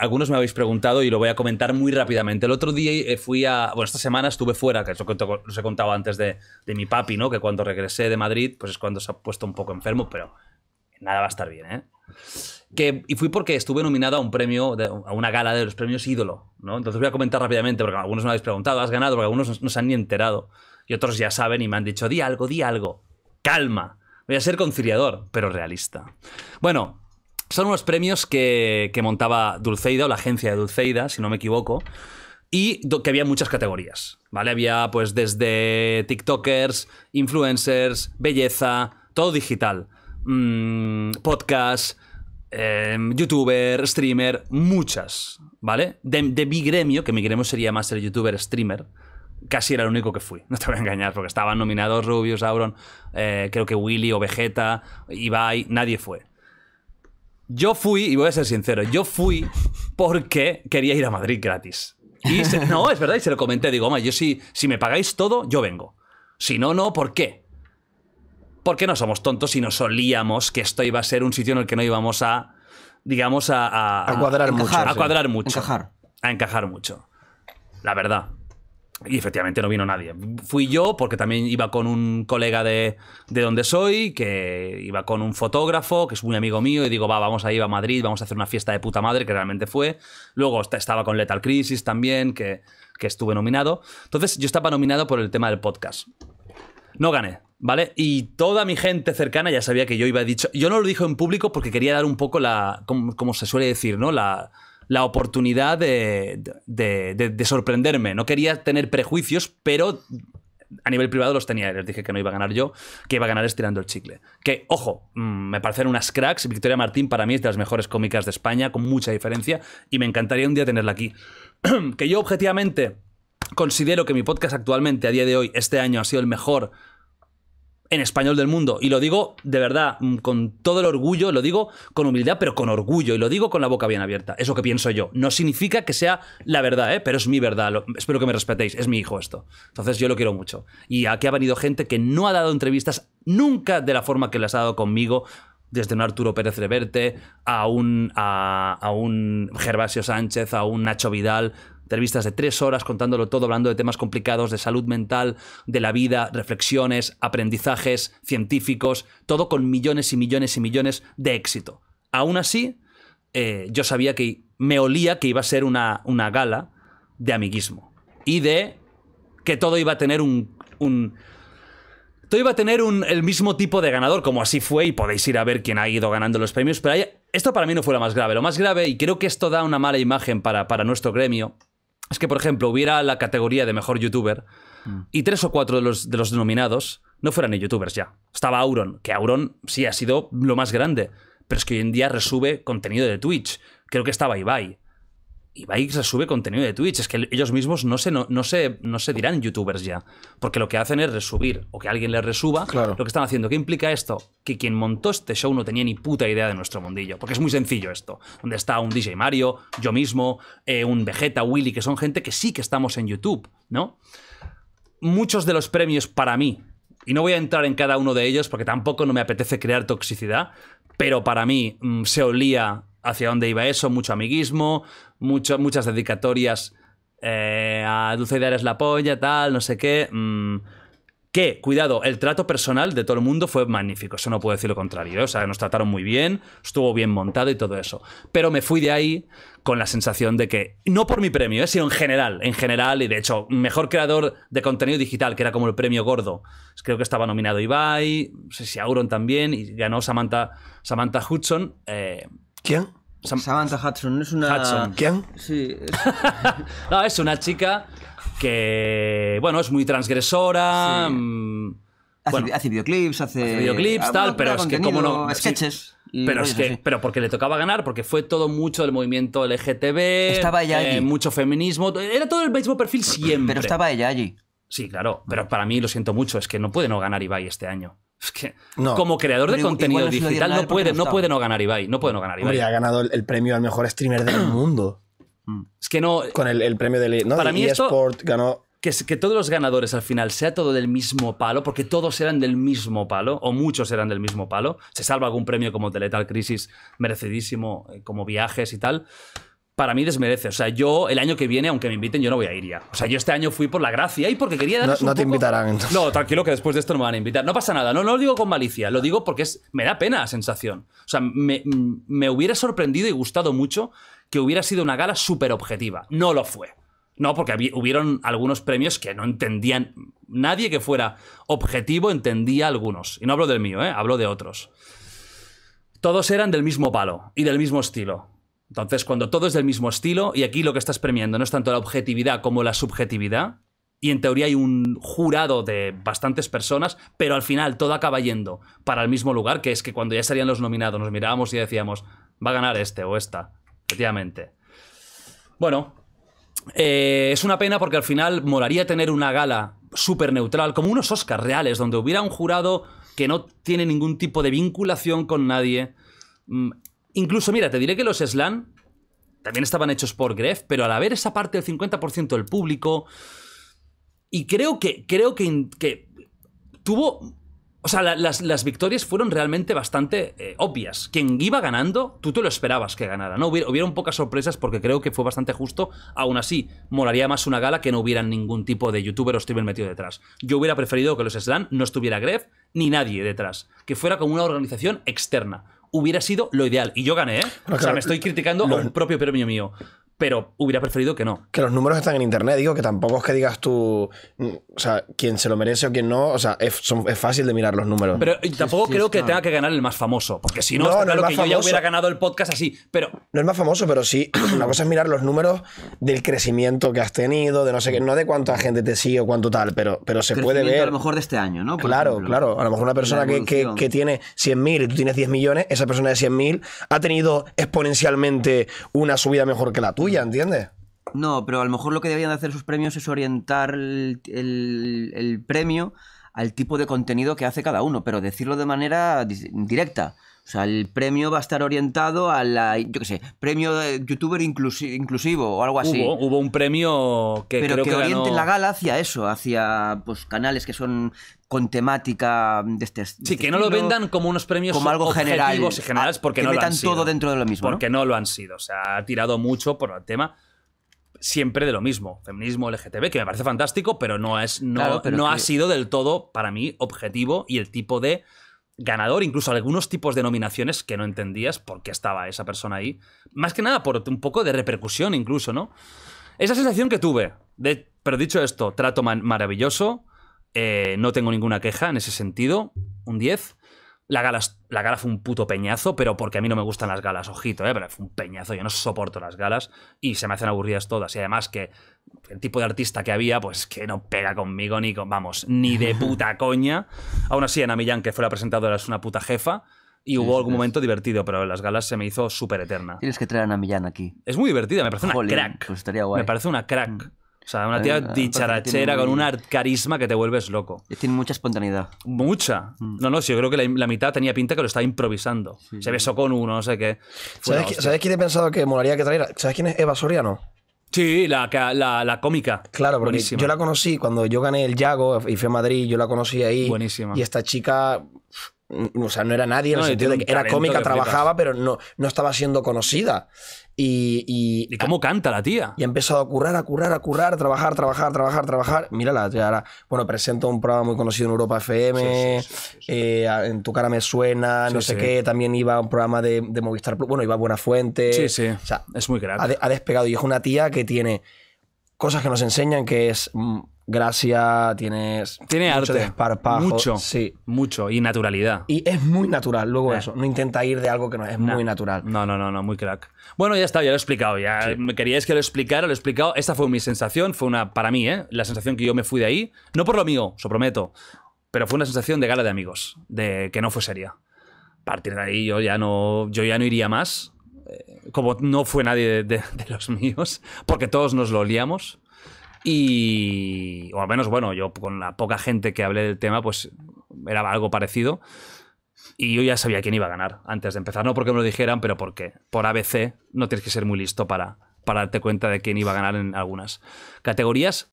Algunos me habéis preguntado y lo voy a comentar muy rápidamente. El otro día eh, fui a. Bueno, esta semana estuve fuera, que os he contado antes de, mi papi, ¿no? Que cuando regresé de Madrid, pues es cuando se ha puesto un poco enfermo, pero nada va a estar bien, ¿eh? y fui porque estuve nominado a un premio, a una gala de los premios ídolo, ¿no? Entonces voy a comentar rápidamente, porque algunos me habéis preguntado, ¿has ganado? Porque algunos no se han ni enterado. Y otros ya saben y me han dicho, di algo, di algo. Calma. Voy a ser conciliador, pero realista. Bueno, son unos premios que, montaba Dulceida o la agencia de Dulceida, si no me equivoco y que había muchas categorías, ¿vale? Había pues desde TikTokers, influencers, belleza, todo digital, mm, podcast, em, youtuber, streamer, muchas, ¿vale? De, mi gremio, que mi gremio sería más el youtuber streamer, casi era el único que fui, no te voy a engañar, porque estaban nominados Rubius, Auron, eh, creo que Willy o Vegeta, Ibai, nadie fue. Yo fui, y voy a ser sincero, yo fui porque quería ir a Madrid gratis. Y no, es verdad, y se lo comenté, digo, hombre, yo si, si me pagáis todo, yo vengo. Si no, no, ¿por qué? Porque no somos tontos y nos solíamos que esto iba a ser un sitio en el que no íbamos a, digamos, a... A, cuadrar mucho. A cuadrar Encajar. A encajar mucho. La verdad. Y efectivamente no vino nadie. Fui yo porque también iba con un colega de, de, donde soy, que iba con un fotógrafo, que es muy amigo mío, y digo, va, vamos a ir a Madrid, vamos a hacer una fiesta de puta madre, que realmente fue. Luego estaba con Lethal Crisis también, que, estuve nominado. Entonces yo estaba nominado por el tema del podcast. No gané, ¿vale? Y toda mi gente cercana ya sabía que yo iba a dicho. Yo no lo dije en público porque quería dar un poco la. como se suele decir, ¿no? La la oportunidad de, de, sorprenderme. No quería tener prejuicios, pero a nivel privado los tenía. Les dije que no iba a ganar yo, que iba a ganar estirando el chicle. Que, ojo, mm, me parecen unas cracks. Victoria Martín para mí es de las mejores cómicas de España, con mucha diferencia, y me encantaría un día tenerla aquí. que yo objetivamente considero que mi podcast actualmente, a día de hoy, este año ha sido el mejor en español del mundo. Y lo digo de verdad, mm, con todo el orgullo, lo digo con humildad, pero con orgullo, y lo digo con la boca bien abierta. Eso que pienso yo. No significa que sea la verdad, ¿eh? pero es mi verdad. espero que me respetéis. Es mi hijo esto. Entonces yo lo quiero mucho. Y aquí ha venido gente que no ha dado entrevistas nunca de la forma que las ha dado conmigo. Desde un Arturo Pérez Reverte a un, a, a un Gervasio Sánchez, a un Nacho Vidal, Entrevistas de tres horas contándolo todo, hablando de temas complicados, de salud mental, de la vida, reflexiones, aprendizajes, científicos, todo con millones y millones y millones de éxito. Aún así, eh, yo sabía que me olía que iba a ser una, gala de amiguismo y de que todo iba a tener un, un todo iba a tener un, el mismo tipo de ganador, como así fue, y podéis ir a ver quién ha ido ganando los premios, pero esto para mí no fue lo más grave. Lo más grave, y creo que esto da una mala imagen para, para nuestro gremio, es que, por ejemplo, hubiera la categoría de mejor youtuber mm. y tres o cuatro de los, de los no fueran ni youtubers ya. Estaba Auron, que Auron sí ha sido lo más grande, pero es que hoy en día resube contenido de Twitch. Creo que estaba Ibai y se sube contenido de Twitch. Es que ellos mismos no se, no, no, no se dirán youtubers ya. Porque lo que hacen es resubir o que alguien les resuba lo que están haciendo. ¿Qué implica esto? Que quien montó este show no tenía ni puta idea de nuestro mundillo. Porque es muy sencillo esto. Donde está un DJ Mario, yo mismo, eh, un Vegeta, Willy, que son gente que sí que estamos en YouTube, ¿no? Muchos de los premios para mí, y no voy a entrar en cada uno de ellos porque tampoco no me apetece crear toxicidad, pero para mí mm, se olía hacia dónde iba eso, mucho amiguismo, muchas dedicatorias eh, a Dulce de la polla, tal, no sé qué. Mm, ¿Qué? cuidado, el trato personal de todo el mundo fue magnífico, eso no puedo decir lo contrario, ¿eh? o sea, nos trataron muy bien, estuvo bien montado y todo eso. Pero me fui de ahí con la sensación de que, no por mi premio, ¿eh? sino en general, en general, y de hecho, mejor creador de contenido digital, que era como el premio gordo, creo que estaba nominado Ibai, no sé si Auron también, y ganó Samantha, Samantha Hudson. Eh, ¿Quién? Samantha Hudson, es una. Sí. no, es una chica que, bueno, es muy transgresora. Mm, hace, videoclips, hace. videoclips, ah, tal, pero es que, como no. Sketches. pero es que, pero porque le tocaba ganar, porque fue todo mucho del movimiento LGTB, estaba ella eh, allí. mucho feminismo, era todo el mismo perfil siempre. Pero estaba ella allí. Sí, claro, pero para mí lo siento mucho, es que no puede no ganar Ibai este año que, como creador de contenido digital no puede, no ganar Ibai. No puede no ganar Ibai. ha ganado el premio al mejor streamer del mundo. Mm. Es que no. Con el, premio de, para mí eSport Que, que todos los ganadores al final sea todo del mismo palo, porque todos eran del mismo palo, o muchos eran del mismo palo. Se salva algún premio como Teletal Crisis, merecidísimo, eh, como viajes y tal para mí desmerece. O sea, yo el año que viene, aunque me inviten, yo no voy a ir ya. O sea, yo este año fui por la gracia y porque quería darles No, no te invitarán. No, tranquilo que después de esto no me van a invitar. No pasa nada, no, lo digo con malicia, lo digo porque es, me da pena la sensación. O sea, me, hubiera sorprendido y gustado mucho que hubiera sido una gala súper objetiva. No lo fue. No, porque hubieron algunos premios que no entendían. Nadie que fuera objetivo entendía algunos. Y no hablo del mío, ¿eh? hablo de otros. Todos eran del mismo palo y del mismo estilo entonces, cuando todo es del mismo estilo, y aquí lo que estás premiando no es tanto la objetividad como la subjetividad, y en teoría hay un jurado de bastantes personas, pero al final todo acaba yendo para el mismo lugar, que es que cuando ya serían los nominados nos mirábamos y decíamos, va a ganar este o esta, efectivamente. Bueno, eh, es una pena porque al final molaría tener una gala súper neutral, como unos Oscars reales, donde hubiera un jurado que no tiene ningún tipo de vinculación con nadie mm, Incluso, mira, te diré que los SLAN también estaban hechos por Gref, pero al haber esa parte del 50% del público. Y creo que. Creo que, tuvo. O sea, las, victorias fueron realmente bastante eh, obvias. Quien iba ganando, tú te lo esperabas que ganara, ¿no? Hubiera, hubieron pocas sorpresas porque creo que fue bastante justo. Aún así, molaría más una gala que no hubiera ningún tipo de youtuber o streamer metido detrás. Yo hubiera preferido que los SLAN no estuviera Gref ni nadie detrás. Que fuera como una organización externa hubiera sido lo ideal. Y yo gané, ¿eh? o sea, me estoy eh, criticando a un propio premio mío pero hubiera preferido que no. Que los números están en internet, digo, que tampoco es que digas tú, mm, o sea, quién se lo merece o quién no, o sea, es, fácil de mirar los números. Pero tampoco creo que tenga que ganar el más famoso, porque si no, no, claro que yo ya hubiera ganado el podcast así, pero... No es más famoso, pero sí, una cosa es mirar los números del crecimiento que has tenido, de no sé qué, no de cuánta gente te sigue o cuánto tal, pero, pero se puede ver... a lo mejor de este año, ¿no? claro, claro, a lo mejor una persona que, que, que, tiene 100.000 y tú tienes 10 millones, esa persona de 100.000 ha tenido exponencialmente una subida mejor que la tuya entiende No, pero a lo mejor lo que deberían hacer sus premios es orientar el premio al tipo de contenido que hace cada uno, pero decirlo de manera directa. O sea, el premio va a estar orientado a la, yo qué sé, premio de eh, youtuber inclusivo o algo así. Hubo, un premio que... Pero creo que, orienten la gala hacia eso, hacia pues, canales que son con temática de este, sí este que no lo vendan como unos premios como algo general y generales porque no lo han sido, todo dentro de lo mismo porque ¿no? lo han sido o sea ha tirado mucho por el tema siempre de lo mismo feminismo LGTB que me parece fantástico pero no es no, ha sido del todo para mí objetivo y el tipo de ganador, incluso algunos tipos de nominaciones que no entendías por qué estaba esa persona ahí. Más que nada por un poco de repercusión incluso, ¿no? Esa sensación que tuve. De, pero dicho esto, trato maravilloso. Eh, no tengo ninguna queja en ese sentido. Un 10. La gala, la gala fue un puto peñazo, pero porque a mí no me gustan las galas, ojito, ¿eh? pero fue un peñazo, yo no soporto las galas y se me hacen aburridas todas. Y además que el tipo de artista que había, pues que no pega conmigo ni con, vamos, ni de puta coña. Aún así, Ana Millán, que fue la presentadora, es una puta jefa. Y hubo algún momento divertido, pero las galas se me hizo súper eterna. Tienes que traer a Ana Millán aquí. Es muy divertida, me parece una crack. Pues me parece una crack. Mm. O sea, una eh, tía dicharachera con un carisma que te vuelves loco. Tiene mucha espontaneidad. Mucha. Mm. No, no, sí, yo creo que la, mitad tenía pinta que lo estaba improvisando. Se besó con uno, no sé qué. ¿Sabes, quién he pensado que molaría que traiera? ¿Sabes quién es Eva Soriano? Sí, la, cómica. Claro, porque yo la conocí cuando yo gané el Yago eh, y fui a Madrid, yo la conocí ahí. Buenísima. Y esta chica Mm, o sea, no era nadie en el sentido de que era cómica, trabajaba, pero no, no estaba siendo conocida. Y, y, cómo canta la tía? Y ha empezado a currar, a currar, a currar, a trabajar, trabajar, trabajar, trabajar. Mírala, tía ahora, bueno, presento un programa muy conocido en Europa FM, eh, En tu cara me suena, no sé qué, también iba a un programa de, Movistar Plus, bueno, iba a Buena Fuente. Sí, sí, o sea, es muy grande. Ha, ha despegado y es una tía que tiene cosas que nos enseñan que es mm, gracia, tienes. Tiene mucho arte. Mucho. Sí. Mucho. Y naturalidad. Y es muy natural, luego eh. eso. No intenta ir de algo que no es muy natural. No, no, no, no, muy crack. Bueno, ya está, ya lo he explicado. Ya me queríais que lo explicara, lo he explicado. Esta fue mi sensación, fue una. Para mí, ¿eh? La sensación que yo me fui de ahí. No por lo mío, os lo prometo. Pero fue una sensación de gala de amigos, de que no fue seria. A partir de ahí yo ya no, yo ya no iría más. Eh, como no fue nadie de, los míos, porque todos nos lo liamos y, o al menos, bueno, yo con la poca gente que hablé del tema, pues era algo parecido. Y yo ya sabía quién iba a ganar antes de empezar. No porque me lo dijeran, pero porque por ABC no tienes que ser muy listo para, para darte cuenta de quién iba a ganar en algunas categorías.